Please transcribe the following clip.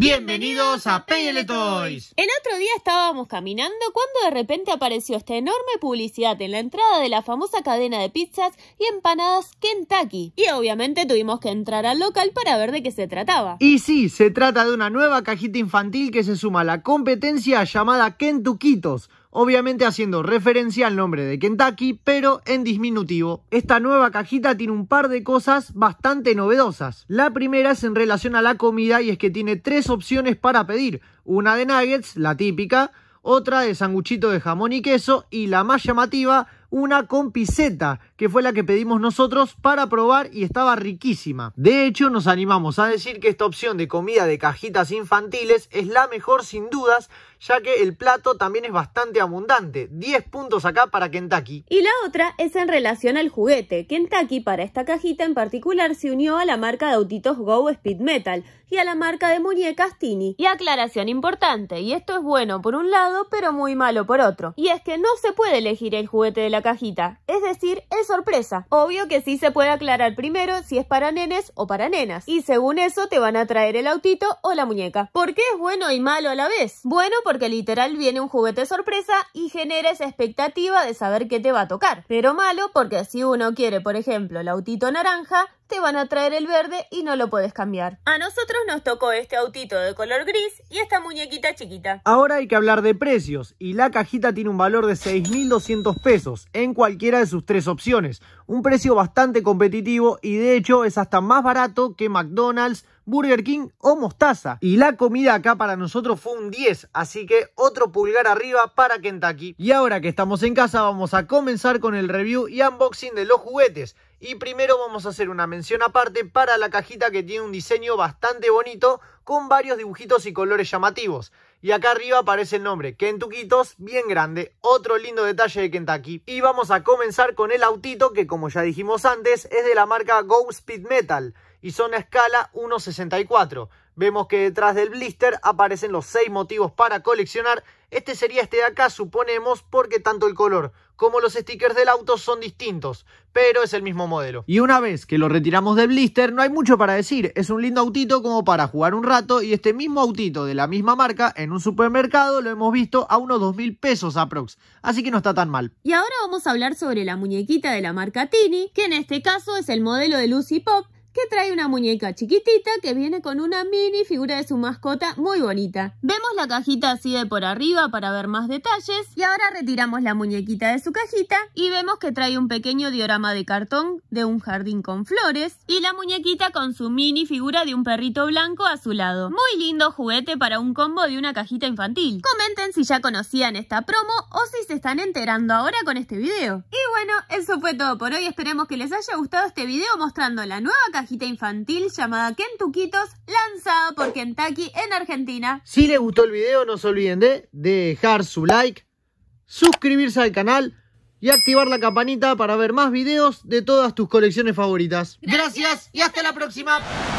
Bienvenidos a PLE Toys. El otro día estábamos caminando cuando de repente apareció esta enorme publicidad en la entrada de la famosa cadena de pizzas y empanadas Kentucky. Y obviamente tuvimos que entrar al local para ver de qué se trataba. Y sí, se trata de una nueva cajita infantil que se suma a la competencia llamada Kentuquitos obviamente haciendo referencia al nombre de Kentucky, pero en disminutivo. Esta nueva cajita tiene un par de cosas bastante novedosas. La primera es en relación a la comida y es que tiene tres opciones para pedir. Una de nuggets, la típica, otra de sanguchito de jamón y queso y la más llamativa una con que fue la que pedimos nosotros para probar y estaba riquísima. De hecho, nos animamos a decir que esta opción de comida de cajitas infantiles es la mejor sin dudas, ya que el plato también es bastante abundante. 10 puntos acá para Kentucky. Y la otra es en relación al juguete. Kentucky para esta cajita en particular se unió a la marca de autitos Go Speed Metal y a la marca de muñecas Tini. Y aclaración importante, y esto es bueno por un lado, pero muy malo por otro. Y es que no se puede elegir el juguete de la cajita. Es decir, es sorpresa. Obvio que sí se puede aclarar primero si es para nenes o para nenas. Y según eso te van a traer el autito o la muñeca. ¿Por qué es bueno y malo a la vez? Bueno, porque literal viene un juguete sorpresa y genera esa expectativa de saber qué te va a tocar. Pero malo porque si uno quiere, por ejemplo, el autito naranja, te van a traer el verde y no lo puedes cambiar. A nosotros nos tocó este autito de color gris y esta muñequita chiquita. Ahora hay que hablar de precios y la cajita tiene un valor de 6.200 pesos en cualquiera de sus tres opciones. Un precio bastante competitivo y de hecho es hasta más barato que McDonald's, Burger King o Mostaza. Y la comida acá para nosotros fue un 10, así que otro pulgar arriba para Kentucky. Y ahora que estamos en casa vamos a comenzar con el review y unboxing de los juguetes. Y primero vamos a hacer una mención aparte para la cajita que tiene un diseño bastante bonito con varios dibujitos y colores llamativos. Y acá arriba aparece el nombre Kentuquitos, bien grande, otro lindo detalle de Kentucky. Y vamos a comenzar con el autito que como ya dijimos antes es de la marca Go Speed Metal y son a escala 1.64. Vemos que detrás del blister aparecen los 6 motivos para coleccionar. Este sería este de acá, suponemos, porque tanto el color como los stickers del auto son distintos, pero es el mismo modelo. Y una vez que lo retiramos del blister, no hay mucho para decir. Es un lindo autito como para jugar un rato y este mismo autito de la misma marca en un supermercado lo hemos visto a unos 2000 mil pesos aprox, así que no está tan mal. Y ahora vamos a hablar sobre la muñequita de la marca Tini, que en este caso es el modelo de Lucy Pop, que trae una muñeca chiquitita que viene con una mini figura de su mascota muy bonita. Vemos la cajita así de por arriba para ver más detalles y ahora retiramos la muñequita de su cajita y vemos que trae un pequeño diorama de cartón de un jardín con flores y la muñequita con su mini figura de un perrito blanco a su lado. Muy lindo juguete para un combo de una cajita infantil. Comenten si ya conocían esta promo o si se están enterando ahora con este video. Y bueno, eso fue todo por hoy. Esperemos que les haya gustado este video mostrando la nueva cajita infantil llamada Kentuquitos, lanzada por Kentucky en Argentina. Si les gustó el video, no se olviden de dejar su like, suscribirse al canal y activar la campanita para ver más videos de todas tus colecciones favoritas. Gracias y hasta la próxima.